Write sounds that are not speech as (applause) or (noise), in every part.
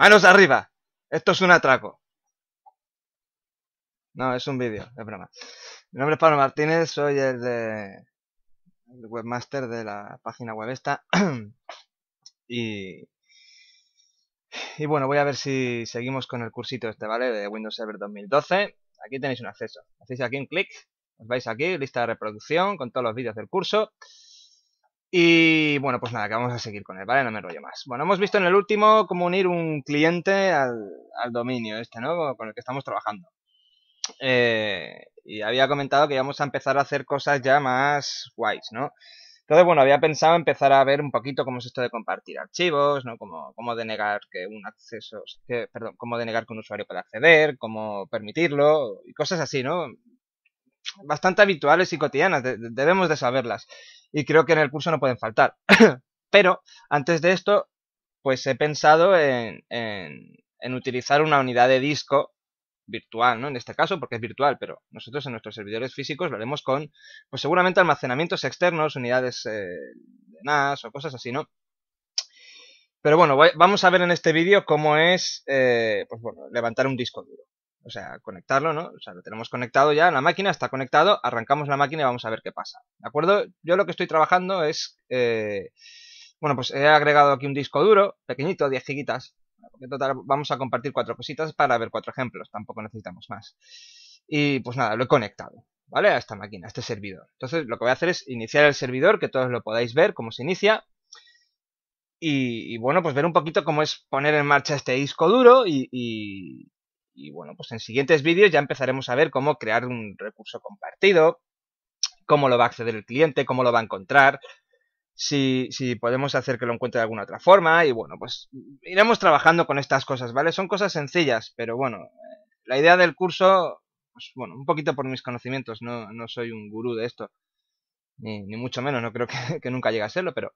Manos arriba. Esto es un atraco. No, es un vídeo, es broma. Mi nombre es Pablo Martínez, soy el de el webmaster de la página web esta. (clears throat) y y bueno, voy a ver si seguimos con el cursito este, ¿vale? De Windows Server 2012. Aquí tenéis un acceso. Hacéis aquí un clic, os vais aquí, lista de reproducción con todos los vídeos del curso. Y bueno, pues nada, que vamos a seguir con él, ¿vale? No me enrollo más. Bueno, hemos visto en el último cómo unir un cliente al, al dominio este, ¿no? Con el que estamos trabajando. Eh, y había comentado que íbamos a empezar a hacer cosas ya más guays, ¿no? Entonces, bueno, había pensado empezar a ver un poquito cómo es esto de compartir archivos, ¿no? Cómo, cómo denegar que un acceso, que, perdón, cómo denegar que un usuario pueda acceder, cómo permitirlo y cosas así, ¿no? bastante habituales y cotidianas, debemos de saberlas. Y creo que en el curso no pueden faltar. (laughs) Pero antes de esto, pues he pensado en, en, utilizar una unidad de disco virtual, ¿no? En este caso, porque es virtual, pero nosotros en nuestros servidores físicos lo haremos con, pues seguramente almacenamientos externos, unidades eh, de NAS o cosas así, ¿no? Pero bueno, vamos a ver en este vídeo cómo es, eh, pues bueno, levantar un disco duro o sea, conectarlo, ¿no? O sea, lo tenemos conectado ya, la máquina está conectado, arrancamos la máquina y vamos a ver qué pasa, ¿de acuerdo? Yo lo que estoy trabajando es, eh, bueno, pues he agregado aquí un disco duro, pequeñito, 10 gigas, total vamos a compartir cuatro cositas para ver cuatro ejemplos, tampoco necesitamos más. Y pues nada, lo he conectado, ¿vale? A esta máquina, a este servidor. Entonces lo que voy a hacer es iniciar el servidor, que todos lo podáis ver cómo se inicia, y, bueno, pues ver un poquito cómo es poner en marcha este disco duro y, y bueno, pues en siguientes vídeos ya empezaremos a ver cómo crear un recurso compartido, cómo lo va a acceder el cliente, cómo lo va a encontrar, si, si, podemos hacer que lo encuentre de alguna otra forma. Y bueno, pues iremos trabajando con estas cosas, ¿vale? Son cosas sencillas, pero bueno, eh, la idea del curso, pues bueno, un poquito por mis conocimientos, no, no soy un gurú de esto, ni, mucho menos, no creo (laughs) que, nunca llegue a serlo, pero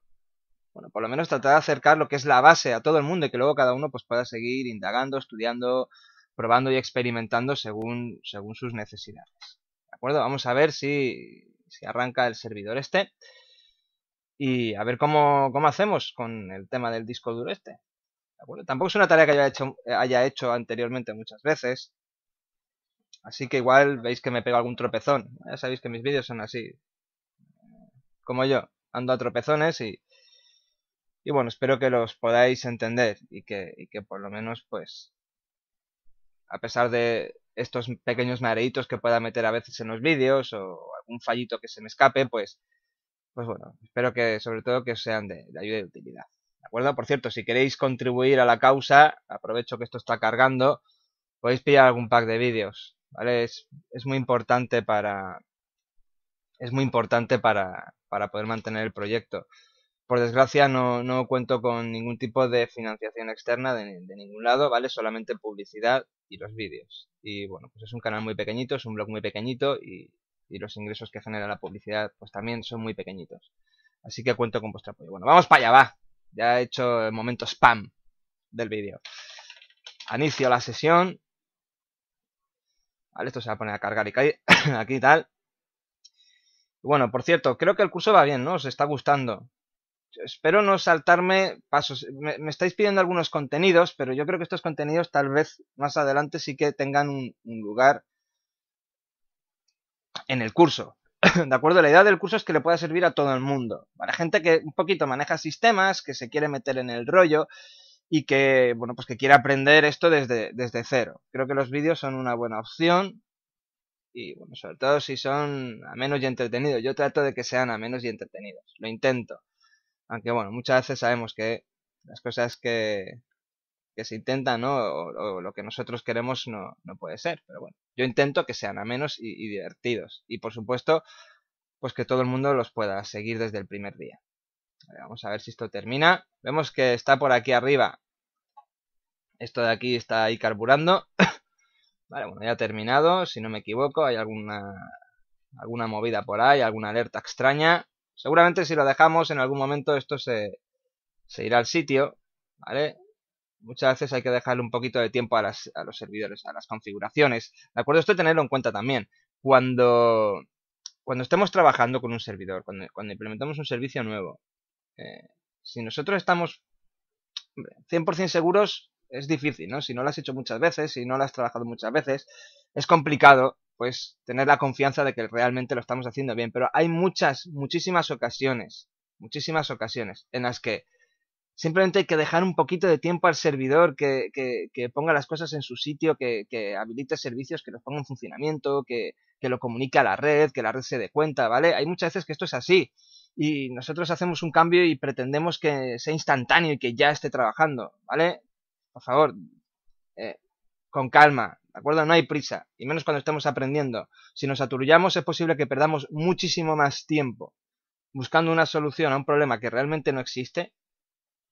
bueno, por lo menos tratar de acercar lo que es la base a todo el mundo y que luego cada uno pues pueda seguir indagando, estudiando, probando y experimentando según, según sus necesidades. ¿De acuerdo? Vamos a ver si, si arranca el servidor este y a ver cómo, cómo, hacemos con el tema del disco duro este. ¿De acuerdo? Tampoco es una tarea que haya hecho, haya hecho anteriormente muchas veces. Así que igual veis que me pego algún tropezón. Ya sabéis que mis vídeos son así. Como yo, ando a tropezones y, y bueno, espero que los podáis entender y que, y que por lo menos pues a pesar de estos pequeños mareitos que pueda meter a veces en los vídeos o algún fallito que se me escape, pues, pues bueno, espero que sobre todo que sean de, ayuda y utilidad. ¿De acuerdo? Por cierto, si queréis contribuir a la causa, aprovecho que esto está cargando, podéis pillar algún pack de vídeos, ¿vale? Es, muy importante para... Es muy importante para, para poder mantener el proyecto por desgracia no, no, cuento con ningún tipo de financiación externa de, de, ningún lado, ¿vale? Solamente publicidad y los vídeos. Y bueno, pues es un canal muy pequeñito, es un blog muy pequeñito y, los ingresos que genera la publicidad pues también son muy pequeñitos. Así que cuento con vuestro apoyo. Bueno, vamos para allá, va. Ya he hecho el momento spam del vídeo. Inicio la sesión. Vale, esto se va a poner a cargar y caer. (coughs) aquí tal. Bueno, por cierto, creo que el curso va bien, ¿no? Os está gustando espero no saltarme pasos. Me, estáis pidiendo algunos contenidos, pero yo creo que estos contenidos tal vez más adelante sí que tengan un, lugar en el curso. (coughs) ¿De acuerdo? La idea del curso es que le pueda servir a todo el mundo. Para gente que un poquito maneja sistemas, que se quiere meter en el rollo y que, bueno, pues que quiere aprender esto desde, cero. Creo que los vídeos son una buena opción y, bueno, sobre todo si son amenos y entretenidos. Yo trato de que sean menos y entretenidos. Lo intento. Aunque bueno, muchas veces sabemos que las cosas que, se intentan, ¿no? O, lo que nosotros queremos no, puede ser. Pero bueno, yo intento que sean amenos y, y divertidos. Y por supuesto, pues que todo el mundo los pueda seguir desde el primer día. Vamos a ver si esto termina. Vemos que está por aquí arriba. Esto de aquí está ahí carburando. (coughs) vale, bueno, ya ha terminado, si no me equivoco. Hay alguna, alguna movida por ahí, alguna alerta extraña. Seguramente si lo dejamos en algún momento esto se, irá al sitio, ¿vale? Muchas veces hay que dejarle un poquito de tiempo a, los servidores, a las configuraciones, ¿de acuerdo? Esto tenerlo en cuenta también. Cuando, cuando estemos trabajando con un servidor, cuando, implementamos un servicio nuevo, eh, si nosotros estamos 100% seguros, es difícil, ¿no? Si no lo has hecho muchas veces, si no lo has trabajado muchas veces, es complicado pues tener la confianza de que realmente lo estamos haciendo bien. Pero hay muchas, muchísimas ocasiones, muchísimas ocasiones en las que simplemente hay que dejar un poquito de tiempo al servidor que, que, ponga las cosas en su sitio, que, habilite servicios, que los ponga en funcionamiento, que, que lo comunique a la red, que la red se dé cuenta, ¿vale? Hay muchas veces que esto es así y nosotros hacemos un cambio y pretendemos que sea instantáneo y que ya esté trabajando, ¿vale? Por favor, eh, con calma, ¿De acuerdo? No hay prisa, y menos cuando estamos aprendiendo. Si nos aturullamos es posible que perdamos muchísimo más tiempo buscando una solución a un problema que realmente no existe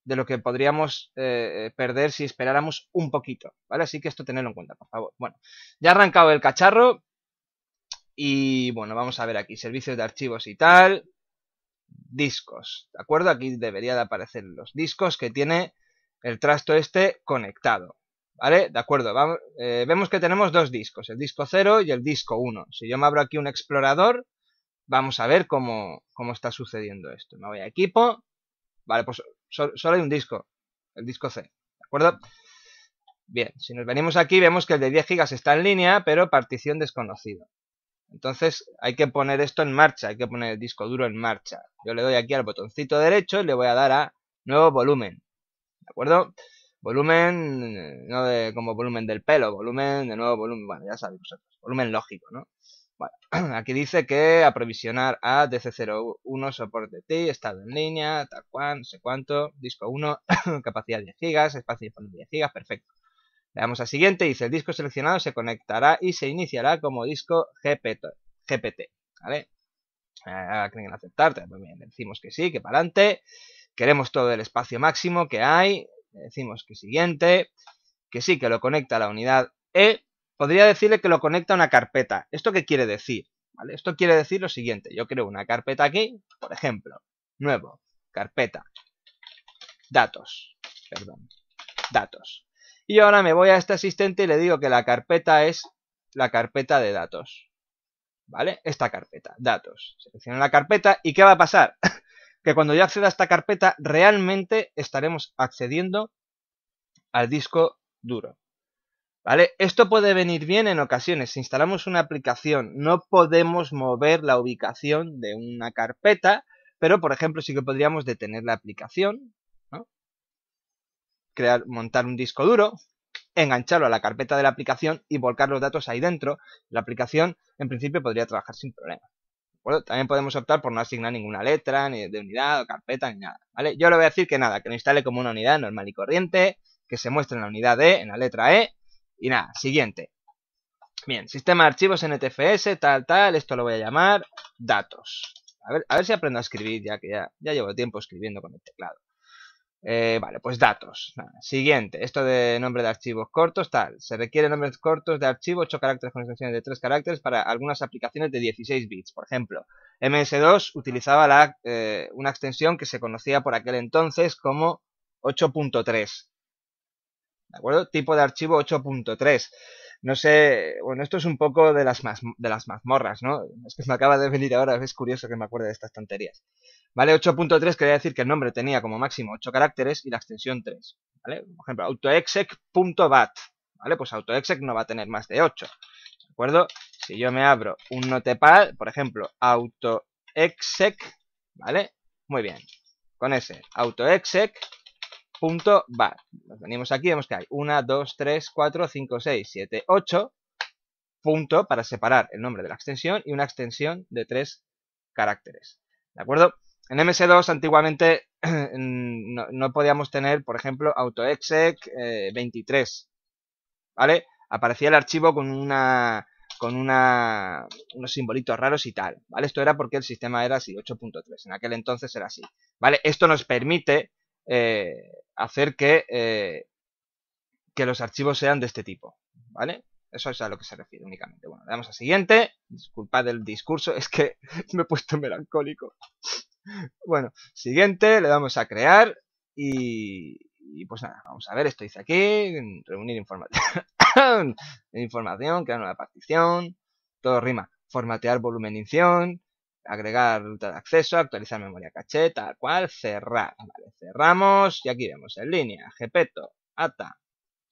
de lo que podríamos eh, perder si esperáramos un poquito, ¿vale? Así que esto tenerlo en cuenta, por favor. Bueno, ya ha arrancado el cacharro y, bueno, vamos a ver aquí, servicios de archivos y tal, discos, ¿de acuerdo? Aquí debería de aparecer los discos que tiene el trasto este conectado, ¿Vale? De acuerdo, eh, vemos que tenemos dos discos, el disco 0 y el disco 1. Si yo me abro aquí un explorador, vamos a ver cómo, cómo está sucediendo esto. Me voy a equipo, vale, pues solo hay un disco, el disco C, ¿de acuerdo? Bien, si nos venimos aquí vemos que el de 10 GB está en línea, pero partición desconocida. Entonces hay que poner esto en marcha, hay que poner el disco duro en marcha. Yo le doy aquí al botoncito derecho y le voy a dar a nuevo volumen. ¿De acuerdo? Volumen, eh, no de como volumen del pelo, volumen, de nuevo volumen, bueno, ya sabéis vosotros, volumen lógico, ¿no? Bueno, (clears throat) aquí dice que aprovisionar a DC01 soporte T, estado en línea, tal cual, no sé cuánto, disco 1, (clears throat) capacidad 10 gigas, espacio disponible 10 GB, perfecto. Le damos a siguiente, dice el disco seleccionado se conectará y se iniciará como disco GPT, GPT ¿vale? Ahora ah, en aceptar, pues decimos que sí, que para adelante. Queremos todo el espacio máximo que hay, decimos que siguiente, que sí que lo conecta a la unidad E, podría decirle que lo conecta a una carpeta. ¿Esto qué quiere decir? Esto quiere decir lo siguiente, yo creo una carpeta aquí, por ejemplo, nuevo, carpeta, datos, perdón, datos. Y ahora me voy a este asistente y le digo que la carpeta es la carpeta de datos. ¿Vale? Esta carpeta, datos. Selecciono la carpeta y ¿qué va a pasar? (laughs) que cuando yo acceda a esta carpeta realmente estaremos accediendo al disco duro. ¿Vale? Esto puede venir bien en ocasiones. Si instalamos una aplicación, no podemos mover la ubicación de una carpeta, pero por ejemplo sí que podríamos detener la aplicación, Crear, montar un disco duro, engancharlo a la carpeta de la aplicación y volcar los datos ahí dentro. La aplicación en principio podría trabajar sin problemas. También podemos optar por no asignar ninguna letra, ni de unidad o carpeta, ni nada, ¿vale? Yo le voy a decir que nada, que lo instale como una unidad normal y corriente, que se muestre en la unidad D, e, en la letra E, y nada, siguiente. Bien, sistema de archivos NTFS, tal, tal, esto lo voy a llamar datos. A ver, a ver si aprendo a escribir ya, que ya, ya llevo tiempo escribiendo con el teclado. Eh, vale, pues datos. siguiente, esto de nombre de archivos cortos, tal. Se requieren nombres cortos de archivo, 8 caracteres con extensiones de 3 caracteres para algunas aplicaciones de 16 bits. Por ejemplo, MS2 utilizaba eh, una extensión que se conocía por aquel entonces como 8.3. ¿De acuerdo? Tipo de archivo 8.3. No sé, bueno, esto es un poco de las, de las mazmorras, ¿no? Es que me acaba de venir ahora, es curioso que me acuerde de estas tonterías. ¿Vale? 8.3 quería decir que el nombre tenía como máximo 8 caracteres y la extensión 3. ¿Vale? Por ejemplo, autoexec.bat. ¿Vale? Pues autoexec no va a tener más de 8. ¿De acuerdo? Si yo me abro un notepad, por ejemplo, autoexec, ¿vale? Muy bien. Con ese, autoexec, punto var. Nos venimos aquí, vemos que hay 1, 2, 3, 4, 5, 6, 7, 8, punto para separar el nombre de la extensión y una extensión de 3 caracteres. ¿De acuerdo? En MS2 antiguamente (clears throat) no, podíamos tener, por ejemplo, autoexec 23. Eh, ¿Vale? Aparecía el archivo con una con una, unos simbolitos raros y tal, ¿vale? Esto era porque el sistema era así, 8.3, en aquel entonces era así, ¿vale? Esto nos permite eh, hacer que, eh, que los archivos sean de este tipo, ¿vale? Eso es a lo que se refiere únicamente. Bueno, le damos a siguiente. Disculpad el discurso, (laughs) es que me he puesto melancólico. bueno, siguiente, le damos a crear y, pues nada, vamos a ver, esto dice aquí, reunir información, (coughs) información, crear una partición, todo rima, formatear volumen agregar ruta de acceso, actualizar memoria caché, tal cual, cerrar. Ah, cerramos y aquí vemos en línea, Gepeto, ATA,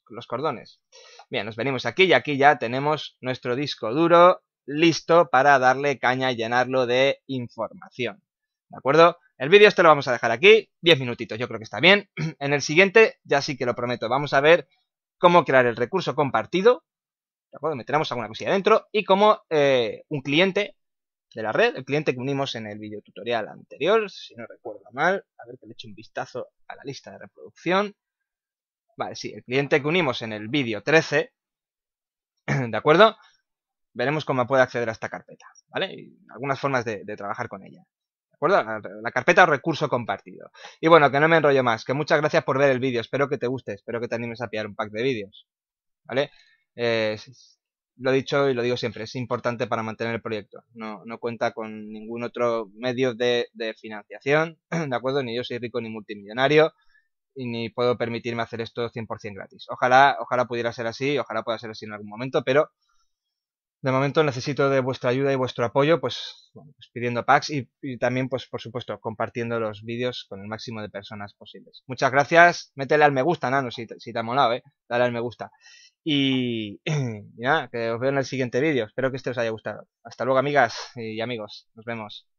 los cordones. Bien, nos venimos aquí y aquí ya tenemos nuestro disco duro listo para darle caña y llenarlo de información. ¿De acuerdo? El vídeo este lo vamos a dejar aquí, 10 minutitos, yo creo que está bien. (clears throat) En el siguiente, ya sí que lo prometo, vamos a ver cómo crear el recurso compartido, ¿de acuerdo? Meteremos alguna cosilla dentro y cómo eh, un cliente de la red, el cliente que unimos en el tutorial anterior, si no recuerdo mal, a ver que le echo un vistazo a la lista de reproducción. Vale, sí, el cliente que unimos en el vídeo 13, (clears throat) ¿de acuerdo? Veremos cómo puede acceder a esta carpeta, ¿vale? Y algunas formas de, trabajar con ella. De acuerdo, la carpeta recurso compartido. Y bueno, que no me enrollo más, que muchas gracias por ver el vídeo, espero que te guste, espero que te animes a pillar un pack de vídeos, ¿vale? Eh, lo he dicho y lo digo siempre, es importante para mantener el proyecto. No, no cuenta con ningún otro medio de, financiación, (clears throat) ¿de acuerdo? Ni yo soy rico ni multimillonario, y ni puedo permitirme hacer esto 100% gratis. Ojalá, ojalá pudiera ser así, ojalá pueda ser así en algún momento, pero de momento necesito de vuestra ayuda y vuestro apoyo, pues, pues, pidiendo packs y, y, también, pues por supuesto, compartiendo los vídeos con el máximo de personas posibles. Muchas gracias, métele al me gusta, Nano, si te, si te ha molado, ¿eh? dale al me gusta. Y, (clears throat) ya nada, que os veo en el siguiente vídeo. Espero que este os haya gustado. Hasta luego, amigas y amigos. Nos vemos.